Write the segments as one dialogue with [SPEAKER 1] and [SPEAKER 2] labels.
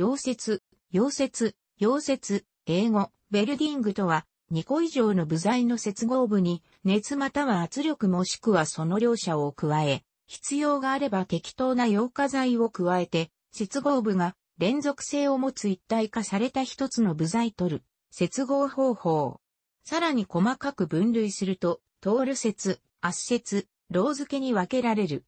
[SPEAKER 1] 溶接、溶接、溶接、英語、ベルディングとは、2個以上の部材の接合部に、熱または圧力もしくはその両者を加え、必要があれば適当な溶化剤を加えて、接合部が連続性を持つ一体化された一つの部材取る、接合方法。さらに細かく分類すると、トール節、圧節、ロー付けに分けられる。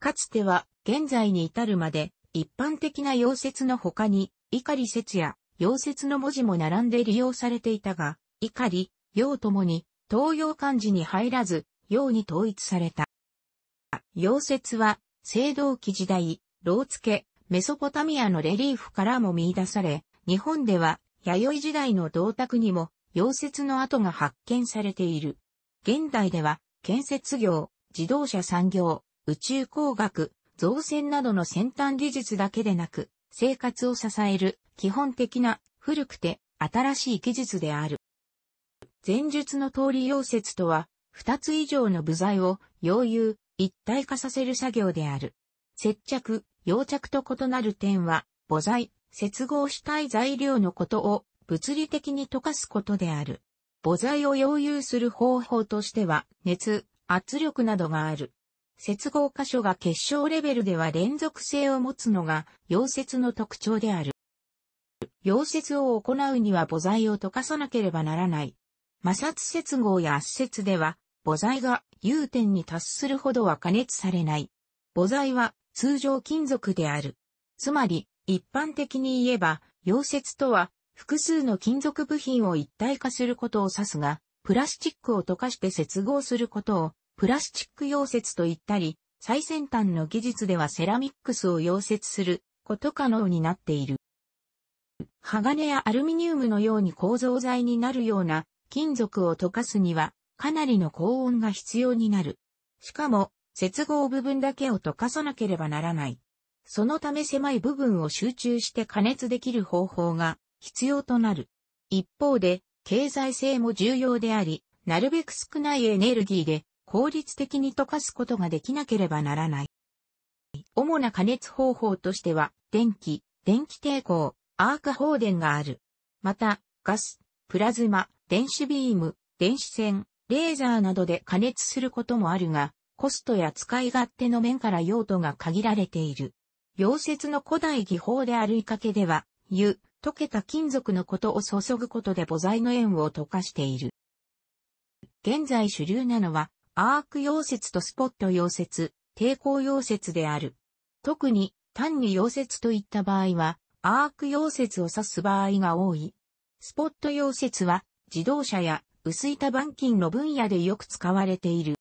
[SPEAKER 1] かつては、現在に至るまで、一般的な溶接の他に、碇説や溶接の文字も並んで利用されていたが、碇、用ともに、東洋漢字に入らず、用に統一された。溶接は、青銅器時代、ロ付け、メソポタミアのレリーフからも見出され、日本では、弥生時代の銅鐸にも、溶接の跡が発見されている。現代では、建設業、自動車産業、宇宙工学、造船などの先端技術だけでなく、生活を支える基本的な古くて新しい技術である。前述の通り溶接とは、二つ以上の部材を溶融、一体化させる作業である。接着、溶着と異なる点は、母材、接合したい材料のことを物理的に溶かすことである。母材を溶融する方法としては、熱、圧力などがある。接合箇所が結晶レベルでは連続性を持つのが溶接の特徴である。溶接を行うには母材を溶かさなければならない。摩擦接合や圧接では母材が融点に達するほどは加熱されない。母材は通常金属である。つまり、一般的に言えば、溶接とは複数の金属部品を一体化することを指すが、プラスチックを溶かして接合することをプラスチック溶接と言ったり、最先端の技術ではセラミックスを溶接すること可能になっている。鋼やアルミニウムのように構造材になるような金属を溶かすにはかなりの高温が必要になる。しかも接合部分だけを溶かさなければならない。そのため狭い部分を集中して加熱できる方法が必要となる。一方で経済性も重要であり、なるべく少ないエネルギーで効率的に溶かすことができなければならない。主な加熱方法としては、電気、電気抵抗、アーク放電がある。また、ガス、プラズマ、電子ビーム、電子線、レーザーなどで加熱することもあるが、コストや使い勝手の面から用途が限られている。溶接の古代技法であるいかけでは、湯、溶けた金属のことを注ぐことで母材の塩を溶かしている。現在主流なのは、アーク溶接とスポット溶接、抵抗溶接である。特に単に溶接といった場合は、アーク溶接を指す場合が多い。スポット溶接は自動車や薄板板金の分野でよく使われている。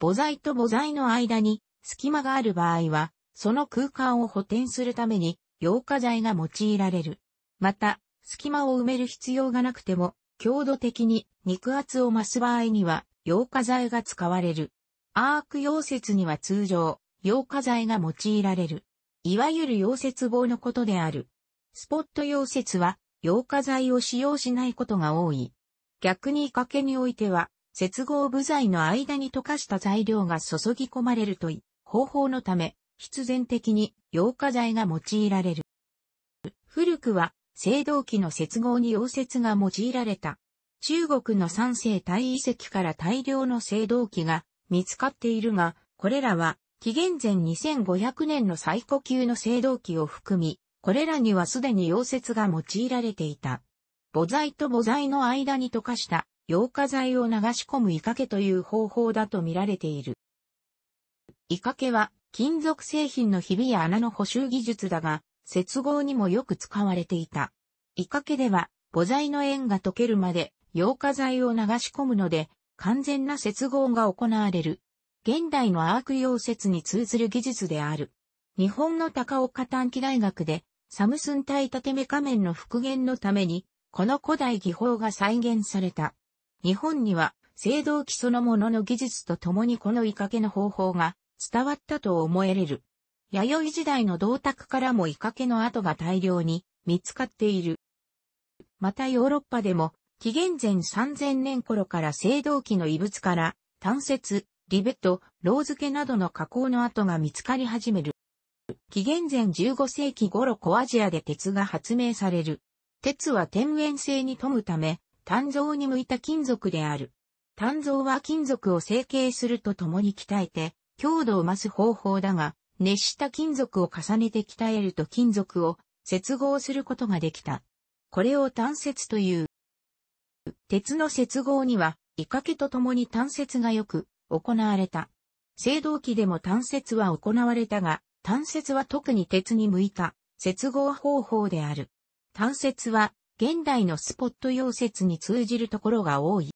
[SPEAKER 1] 母材と母材の間に隙間がある場合は、その空間を補填するために溶化剤が用いられる。また、隙間を埋める必要がなくても、強度的に肉厚を増す場合には、溶化剤が使われる。アーク溶接には通常、溶化剤が用いられる。いわゆる溶接棒のことである。スポット溶接は、溶化剤を使用しないことが多い。逆に掛けにおいては、接合部材の間に溶かした材料が注ぎ込まれるとい方法のため、必然的に溶化剤が用いられる。古くは、青銅器の接合に溶接が用いられた。中国の三世帯遺跡から大量の青銅器が見つかっているが、これらは紀元前2500年の最古級の青銅器を含み、これらにはすでに溶接が用いられていた。母材と母材の間に溶かした溶化剤を流し込むイカケという方法だと見られている。イカケは金属製品のひびや穴の補修技術だが、接合にもよく使われていた。イカケでは母材の円が溶けるまで溶化剤を流し込むので、完全な接合が行われる。現代のアーク溶接に通ずる技術である。日本の高岡短期大学で、サムスン体縦目仮面の復元のために、この古代技法が再現された。日本には、青銅器そのものの技術とともにこのいかけの方法が伝わったと思えれる。弥生時代の銅鐸からもいかけの跡が大量に見つかっている。またヨーロッパでも紀元前3000年頃から青銅器の遺物から、単節、リベット、ロウ付けなどの加工の跡が見つかり始める。紀元前15世紀頃コアジアで鉄が発明される。鉄は天然性に富むため、炭造に向いた金属である。炭造は金属を成形するとともに鍛えて、強度を増す方法だが、熱した金属を重ねて鍛えると金属を接合することができた。これを単節という。鉄の接合には、いかけと共に単接がよく行われた。青銅器でも単接は行われたが、単接は特に鉄に向いた接合方法である。単接は現代のスポット溶接に通じるところが多い。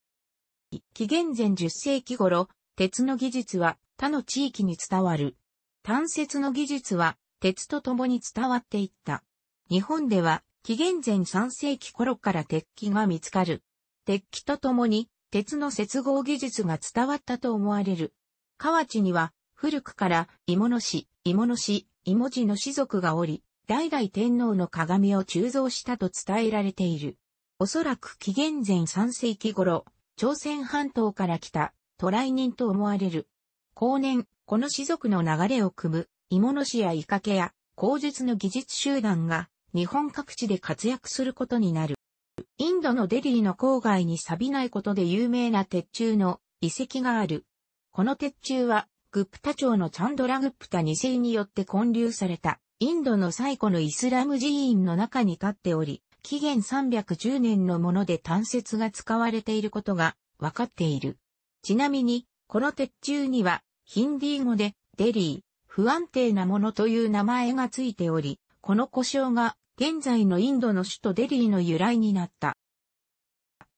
[SPEAKER 1] 紀元前10世紀頃、鉄の技術は他の地域に伝わる。単接の技術は鉄と共に伝わっていった。日本では紀元前3世紀頃から鉄器が見つかる。鉄器とともに鉄の接合技術が伝わったと思われる。河内には古くから芋の氏、芋の氏、芋地の氏族がおり、代々天皇の鏡を鋳造したと伝えられている。おそらく紀元前3世紀頃、朝鮮半島から来た渡来人と思われる。後年、この氏族の流れを組む、芋の氏やイカケや、口述の技術集団が、日本各地で活躍することになる。インドのデリーの郊外に錆びないことで有名な鉄柱の遺跡がある。この鉄柱は、グプタ朝のチャンドラグプタ2世によって建立された、インドの最古のイスラム寺院の中に立っており、紀元310年のもので単節が使われていることが分かっている。ちなみに、この鉄柱には、ヒンディー語で、デリー、不安定なものという名前がついており、この故障が現在のインドの首都デリーの由来になった。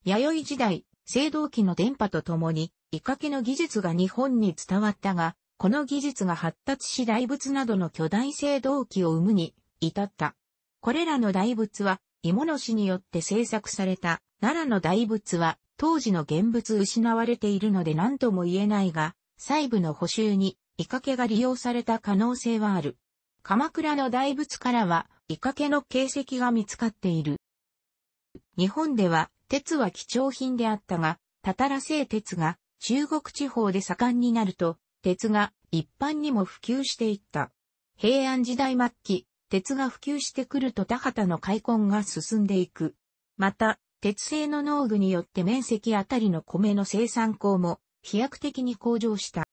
[SPEAKER 1] 弥生時代、青銅器の電波とともに、イカケの技術が日本に伝わったが、この技術が発達し大仏などの巨大青銅器を生むに至った。これらの大仏は、芋の死によって制作された奈良の大仏は、当時の現物失われているので何とも言えないが、細部の補修に、イカケが利用された可能性はある。鎌倉の大仏からは、イカケの形跡が見つかっている。日本では鉄は貴重品であったが、たたら製鉄が中国地方で盛んになると、鉄が一般にも普及していった。平安時代末期、鉄が普及してくると田畑の開墾が進んでいく。また、鉄製の農具によって面積あたりの米の生産項も飛躍的に向上した。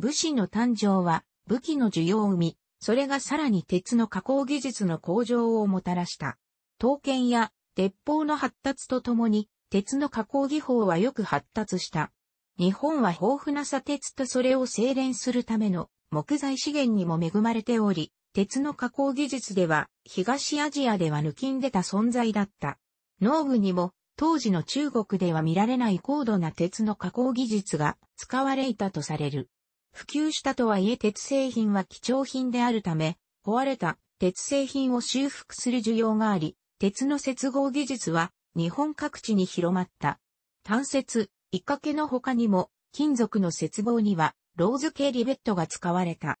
[SPEAKER 1] 武士の誕生は武器の需要を生み、それがさらに鉄の加工技術の向上をもたらした。刀剣や鉄砲の発達とともに、鉄の加工技法はよく発達した。日本は豊富な砂鉄とそれを精錬するための木材資源にも恵まれており、鉄の加工技術では東アジアでは抜きんでた存在だった。農具にも当時の中国では見られない高度な鉄の加工技術が使われいたとされる。普及したとはいえ鉄製品は貴重品であるため、壊れた鉄製品を修復する需要があり、鉄の接合技術は日本各地に広まった。単接、イカケの他にも、金属の接合には、ローズ系リベットが使われた。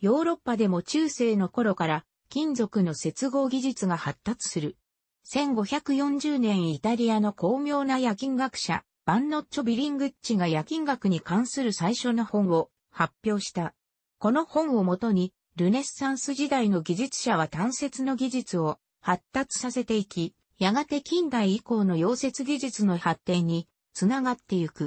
[SPEAKER 1] ヨーロッパでも中世の頃から、金属の接合技術が発達する。1540年イタリアの巧妙な夜勤学者、バンノッチョ・ビリングッチが夜勤学に関する最初の本を発表した。この本をもとに、ルネッサンス時代の技術者は単節の技術を発達させていき、やがて近代以降の溶接技術の発展につながっていく。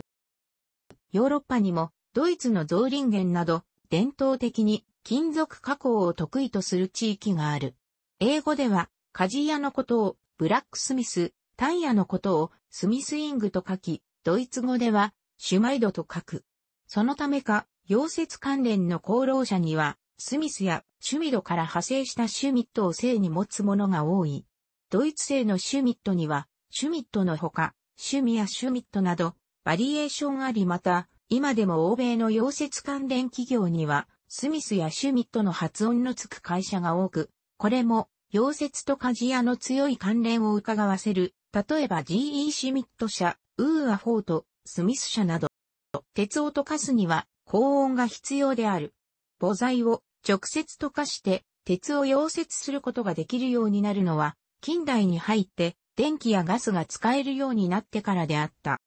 [SPEAKER 1] ヨーロッパにもドイツのゾーリンゲンなど伝統的に金属加工を得意とする地域がある。英語では鍛冶屋のことをブラックスミス、タイヤのことをスミスイングと書き、ドイツ語ではシュマイドと書く。そのためか溶接関連の功労者には、スミスやシュミドから派生したシュミットを性に持つものが多い。ドイツ製のシュミットには、シュミットのほか、シュミやシュミットなど、バリエーションありまた、今でも欧米の溶接関連企業には、スミスやシュミットの発音のつく会社が多く、これも、溶接と鍛冶屋の強い関連を伺わせる、例えば GE シュミット社、ウーアフォート、スミス社など、鉄を溶かすには高温が必要である。母材を直接溶かして鉄を溶接することができるようになるのは近代に入って電気やガスが使えるようになってからであった。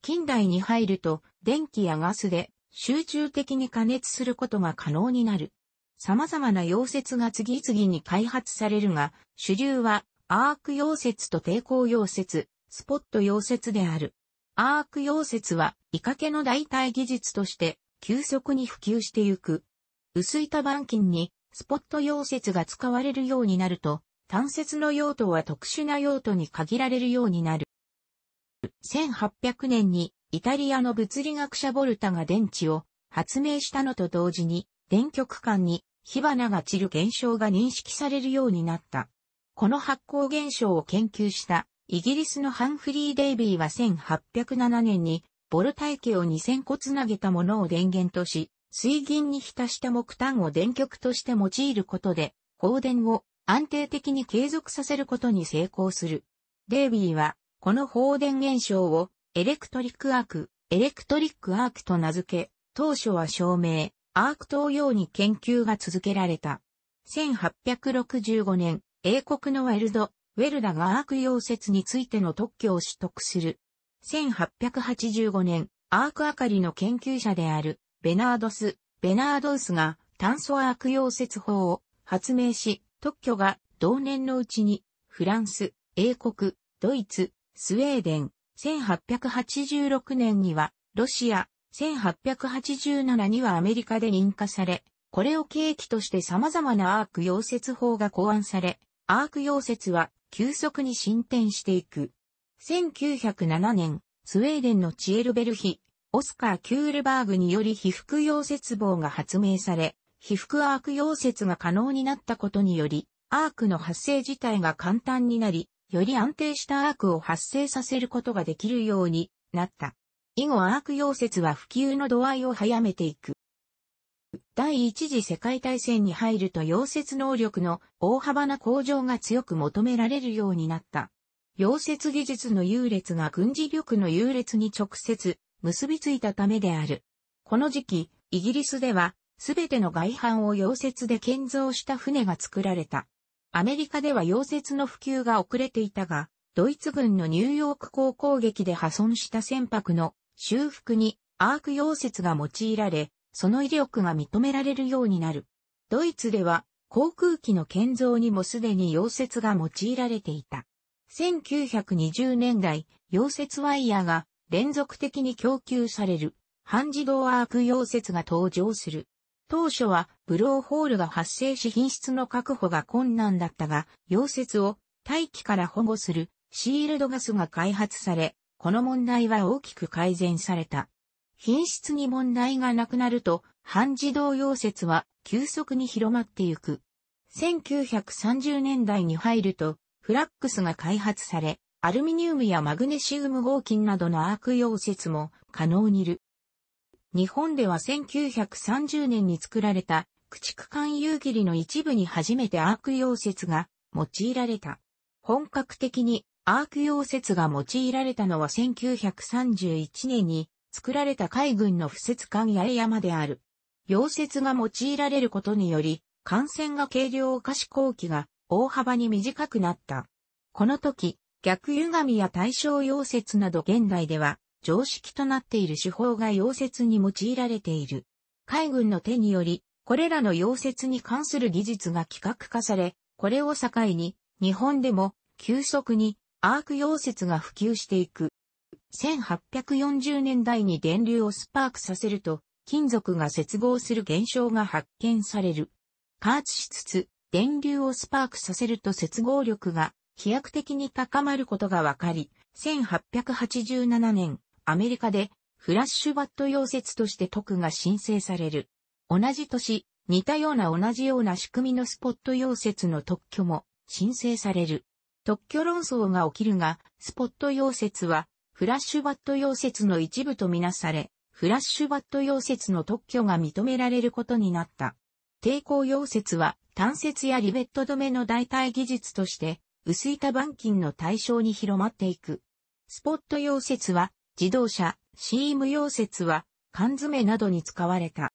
[SPEAKER 1] 近代に入ると電気やガスで集中的に加熱することが可能になる。様々な溶接が次々に開発されるが、主流はアーク溶接と抵抗溶接、スポット溶接である。アーク溶接は、イカケの代替技術として、急速に普及してゆく。薄板板金に、スポット溶接が使われるようになると、単接の用途は特殊な用途に限られるようになる。1800年に、イタリアの物理学者ボルタが電池を発明したのと同時に、電極間に火花が散る現象が認識されるようになった。この発光現象を研究したイギリスのハンフリー・デイビーは1807年に、ボルタ家を2000個つなげたものを電源とし、水銀に浸した木炭を電極として用いることで、放電を安定的に継続させることに成功する。デイビーは、この放電現象を、エレクトリックアーク、エレクトリックアークと名付け、当初は照明、アーク等用に研究が続けられた。1865年、英国のワイルド、ウェルダがアーク溶接についての特許を取得する。1885年、アーク明かりの研究者である、ベナードス、ベナードウスが炭素アーク溶接法を発明し、特許が同年のうちに、フランス、英国、ドイツ、スウェーデン、1886年には、ロシア、1887にはアメリカで認可され、これを契機として様々なアーク溶接法が考案され、アーク溶接は急速に進展していく。1907年、スウェーデンのチエルベルヒ、オスカー・キュールバーグにより被覆溶接棒が発明され、被覆アーク溶接が可能になったことにより、アークの発生自体が簡単になり、より安定したアークを発生させることができるようになった。以後アーク溶接は普及の度合いを早めていく。第一次世界大戦に入ると溶接能力の大幅な向上が強く求められるようになった。溶接技術の優劣が軍事力の優劣に直接結びついたためである。この時期、イギリスでは、全ての外反を溶接で建造した船が作られた。アメリカでは溶接の普及が遅れていたが、ドイツ軍のニューヨーク港攻撃で破損した船舶の修復にアーク溶接が用いられ、その威力が認められるようになる。ドイツでは、航空機の建造にもすでに溶接が用いられていた。1920年代、溶接ワイヤーが連続的に供給される半自動アーク溶接が登場する。当初はブローホールが発生し品質の確保が困難だったが、溶接を大気から保護するシールドガスが開発され、この問題は大きく改善された。品質に問題がなくなると、半自動溶接は急速に広まってゆく。1930年代に入ると、フラックスが開発され、アルミニウムやマグネシウム合金などのアーク溶接も可能にる。日本では1930年に作られた駆逐艦夕霧の一部に初めてアーク溶接が用いられた。本格的にアーク溶接が用いられたのは1931年に作られた海軍の不設艦八重山である。溶接が用いられることにより、艦船が軽量化し後期が大幅に短くなった。この時、逆歪みや対象溶接など現代では常識となっている手法が溶接に用いられている。海軍の手により、これらの溶接に関する技術が規格化され、これを境に、日本でも急速にアーク溶接が普及していく。1840年代に電流をスパークさせると、金属が接合する現象が発見される。加圧しつつ、電流をスパークさせると接合力が飛躍的に高まることが分かり、1887年、アメリカでフラッシュバット溶接として特が申請される。同じ年、似たような同じような仕組みのスポット溶接の特許も申請される。特許論争が起きるが、スポット溶接はフラッシュバット溶接の一部とみなされ、フラッシュバット溶接の特許が認められることになった。抵抗溶接は、単接やリベット止めの代替技術として、薄板板金の対象に広まっていく。スポット溶接は、自動車、シーム溶接は、缶詰などに使われた。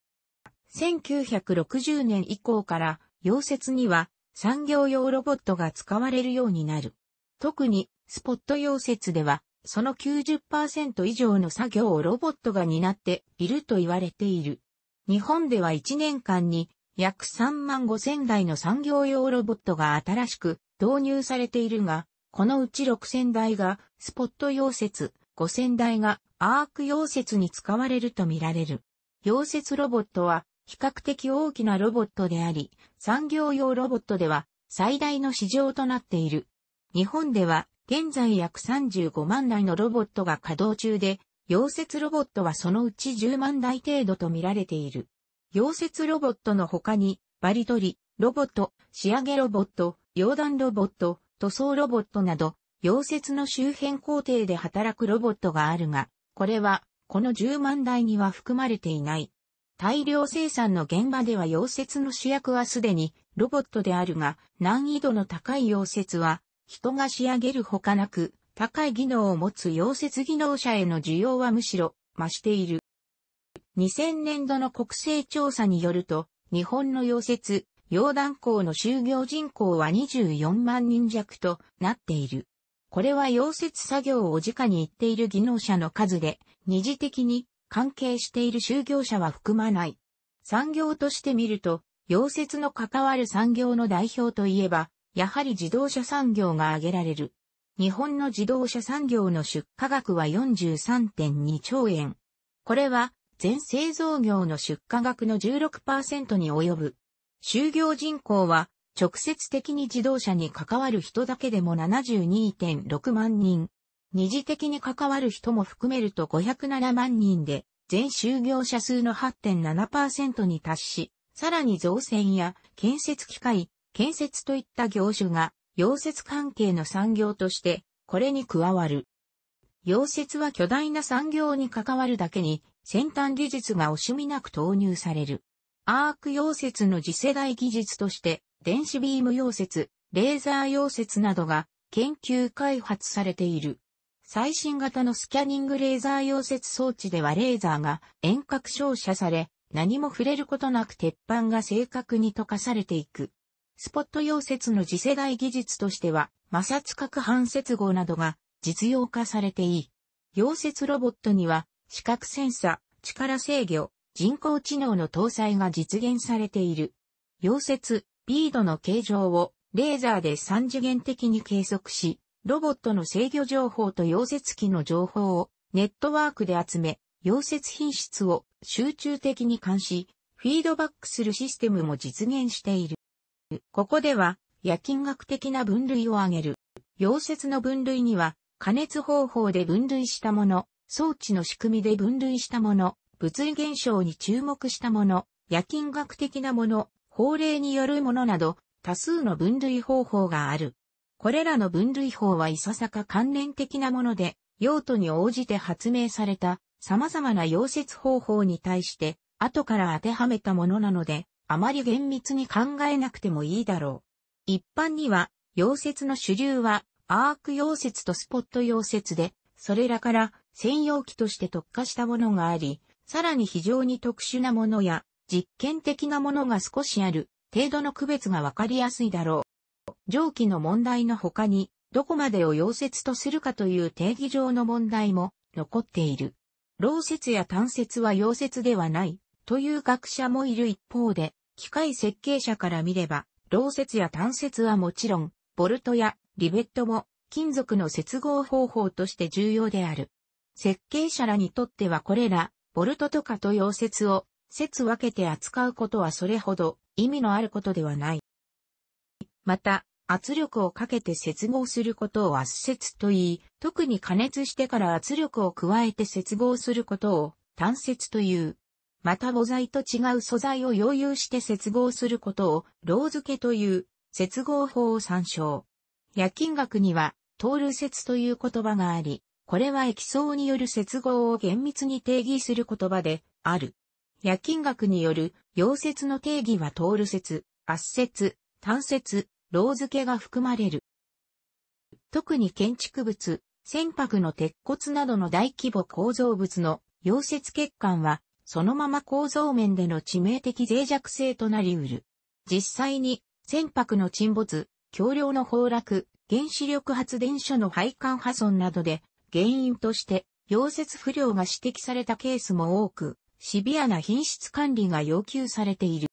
[SPEAKER 1] 1960年以降から、溶接には産業用ロボットが使われるようになる。特に、スポット溶接では、その90%以上の作業をロボットが担っていると言われている。日本では1年間に約3万5千台の産業用ロボットが新しく導入されているが、このうち6千台がスポット溶接、5千台がアーク溶接に使われるとみられる。溶接ロボットは比較的大きなロボットであり、産業用ロボットでは最大の市場となっている。日本では現在約35万台のロボットが稼働中で、溶接ロボットはそのうち10万台程度と見られている。溶接ロボットの他に、バリ取り、ロボット、仕上げロボット、溶断ロボット、塗装ロボットなど、溶接の周辺工程で働くロボットがあるが、これは、この10万台には含まれていない。大量生産の現場では溶接の主役はすでにロボットであるが、難易度の高い溶接は人が仕上げるほかなく、高い技能を持つ溶接技能者への需要はむしろ増している。2000年度の国勢調査によると、日本の溶接、溶断工の就業人口は24万人弱となっている。これは溶接作業を直に行っている技能者の数で、二次的に関係している就業者は含まない。産業として見ると、溶接の関わる産業の代表といえば、やはり自動車産業が挙げられる。日本の自動車産業の出荷額は43.2兆円。これは全製造業の出荷額の16%に及ぶ。就業人口は直接的に自動車に関わる人だけでも72.6万人。二次的に関わる人も含めると507万人で、全就業者数の8.7%に達し、さらに造船や建設機械、建設といった業種が、溶接関係の産業として、これに加わる。溶接は巨大な産業に関わるだけに、先端技術が惜しみなく投入される。アーク溶接の次世代技術として、電子ビーム溶接、レーザー溶接などが研究開発されている。最新型のスキャニングレーザー溶接装置ではレーザーが遠隔照射され、何も触れることなく鉄板が正確に溶かされていく。スポット溶接の次世代技術としては、摩擦角反接合などが実用化されていい。溶接ロボットには、視覚センサ、力制御、人工知能の搭載が実現されている。溶接、ビードの形状をレーザーで三次元的に計測し、ロボットの制御情報と溶接機の情報をネットワークで集め、溶接品質を集中的に監視、フィードバックするシステムも実現している。ここでは、夜勤学的な分類を挙げる。溶接の分類には、加熱方法で分類したもの、装置の仕組みで分類したもの、物理現象に注目したもの、夜勤学的なもの、法令によるものなど、多数の分類方法がある。これらの分類法はいささか関連的なもので、用途に応じて発明された様々な溶接方法に対して、後から当てはめたものなので、あまり厳密に考えなくてもいいだろう。一般には、溶接の主流は、アーク溶接とスポット溶接で、それらから専用機として特化したものがあり、さらに非常に特殊なものや、実験的なものが少しある、程度の区別がわかりやすいだろう。蒸気の問題の他に、どこまでを溶接とするかという定義上の問題も残っている。漏接や単接は溶接ではないという学者もいる一方で、機械設計者から見れば、漏接や単接はもちろん、ボルトやリベットも金属の接合方法として重要である。設計者らにとってはこれら、ボルトとかと溶接を、接分けて扱うことはそれほど意味のあることではない。また、圧力をかけて接合することを圧接と言い、特に加熱してから圧力を加えて接合することを単接という。また母材と違う素材を溶融して接合することを、ロー付けという、接合法を参照。夜金学には、トール説という言葉があり、これは液層による接合を厳密に定義する言葉である。夜金学による溶接の定義はトール説、圧接、単接、ロー付けが含まれる。特に建築物、船舶の鉄骨などの大規模構造物の溶接欠陥はそのまま構造面での致命的脆弱性となり得る。実際に、船舶の沈没、橋梁の崩落、原子力発電所の配管破損などで、原因として、溶接不良が指摘されたケースも多く、シビアな品質管理が要求されている。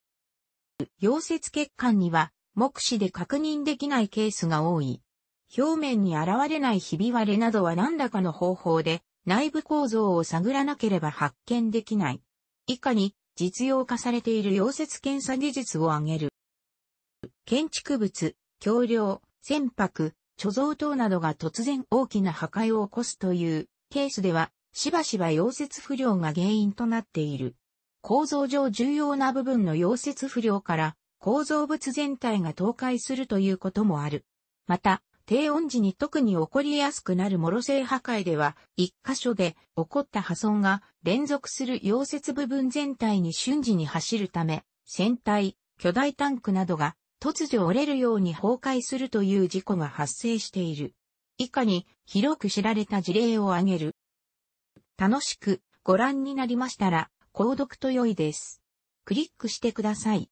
[SPEAKER 1] 溶接欠陥には、目視で確認できないケースが多い。表面に現れないひび割れなどは何らかの方法で内部構造を探らなければ発見できない。以下に実用化されている溶接検査技術を挙げる。建築物、橋梁、船舶、貯蔵等などが突然大きな破壊を起こすというケースでは、しばしば溶接不良が原因となっている。構造上重要な部分の溶接不良から構造物全体が倒壊するということもある。また、低温時に特に起こりやすくなるモロ性破壊では、一箇所で起こった破損が連続する溶接部分全体に瞬時に走るため、船体、巨大タンクなどが突如折れるように崩壊するという事故が発生している。以下に広く知られた事例を挙げる。楽しくご覧になりましたら、購読と良いです。クリックしてください。